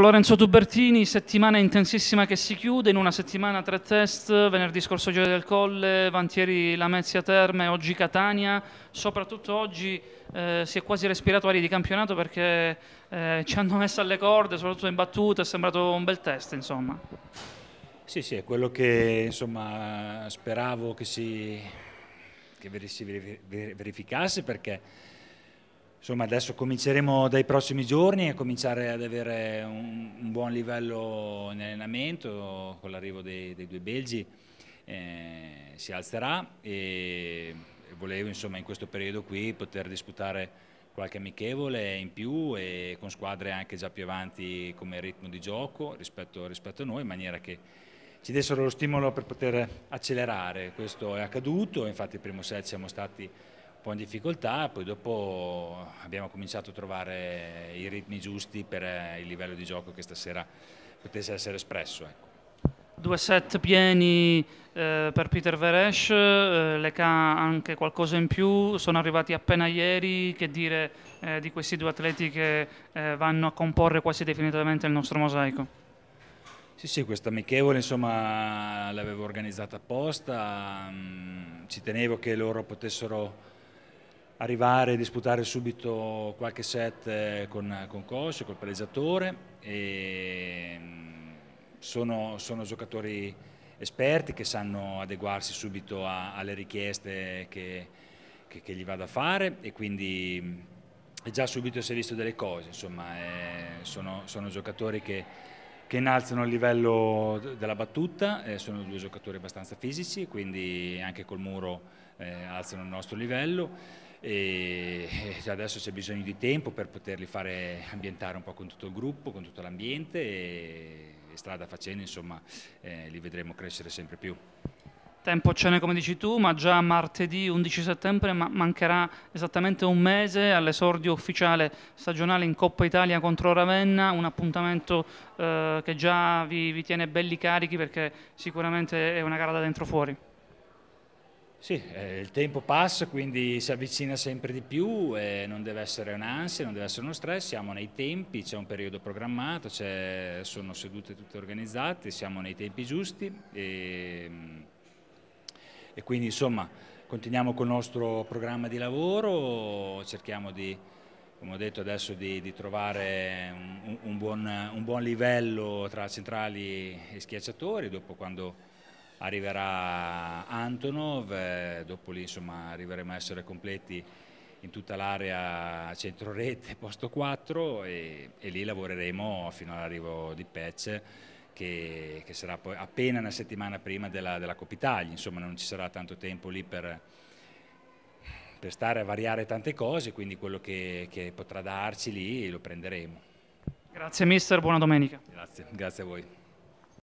Lorenzo Tubertini, settimana intensissima che si chiude, in una settimana tre test, venerdì scorso Gioia del Colle, Vantieri Lamezia Terme, oggi Catania, soprattutto oggi eh, si è quasi respirato aria di campionato perché eh, ci hanno messo alle corde, soprattutto in battuta, è sembrato un bel test insomma. Sì, sì, è quello che insomma, speravo che si, che si verificasse perché Insomma adesso cominceremo dai prossimi giorni a cominciare ad avere un, un buon livello in allenamento con l'arrivo dei, dei, due belgi eh, si alzerà e volevo insomma in questo periodo qui poter disputare qualche amichevole in più e con squadre anche già più avanti come ritmo di gioco rispetto, rispetto, a noi in maniera che ci dessero lo stimolo per poter accelerare. Questo è accaduto, infatti il primo set siamo stati po' in difficoltà, poi dopo abbiamo cominciato a trovare i ritmi giusti per eh, il livello di gioco che stasera potesse essere espresso. Ecco. Due set pieni eh, per Peter Veresh, eh, ca anche qualcosa in più, sono arrivati appena ieri, che dire eh, di questi due atleti che eh, vanno a comporre quasi definitivamente il nostro mosaico? Sì, sì, questa amichevole insomma l'avevo organizzata apposta, mm, ci tenevo che loro potessero arrivare e disputare subito qualche set con, con Coscio, col palleggiatore. Mm, sono, sono, giocatori esperti che sanno adeguarsi subito a, alle richieste che, che, che, gli vado a fare e quindi mm, già subito si è visto delle cose, insomma, eh, sono, sono, giocatori che, che, innalzano il livello della battuta, eh, sono due giocatori abbastanza fisici, quindi anche col muro eh, alzano il nostro livello e eh, adesso c'è bisogno di tempo per poterli fare ambientare un po' con tutto il gruppo, con tutto l'ambiente e, strada facendo insomma eh, li vedremo crescere sempre più. Tempo ce n'è come dici tu, ma già martedì 11 settembre ma mancherà esattamente un mese all'esordio ufficiale stagionale in Coppa Italia contro Ravenna, un appuntamento eh, che già vi, vi tiene belli carichi perché sicuramente è una gara da dentro fuori. Sì, eh, il tempo passa, quindi si avvicina sempre di più, eh, non deve essere un'ansia, non deve essere uno stress, siamo nei tempi, c'è un periodo programmato, sono sedute tutte organizzate, siamo nei tempi giusti e, ehm, e, quindi insomma continuiamo col nostro programma di lavoro, cerchiamo di, come ho detto adesso, di, di trovare un, un, buon, un buon livello tra centrali e schiacciatori, dopo quando arriverà Antonov, eh, dopo lì insomma, arriveremo a essere completi in tutta l'area centro rete, posto 4 e, e lì lavoreremo fino all'arrivo di Patch che, che, sarà poi appena una settimana prima della, della Coppa Italia, insomma non ci sarà tanto tempo lì per, per stare a variare tante cose, quindi quello che, che potrà darci lì lo prenderemo. Grazie mister, buona domenica. Grazie, grazie a voi.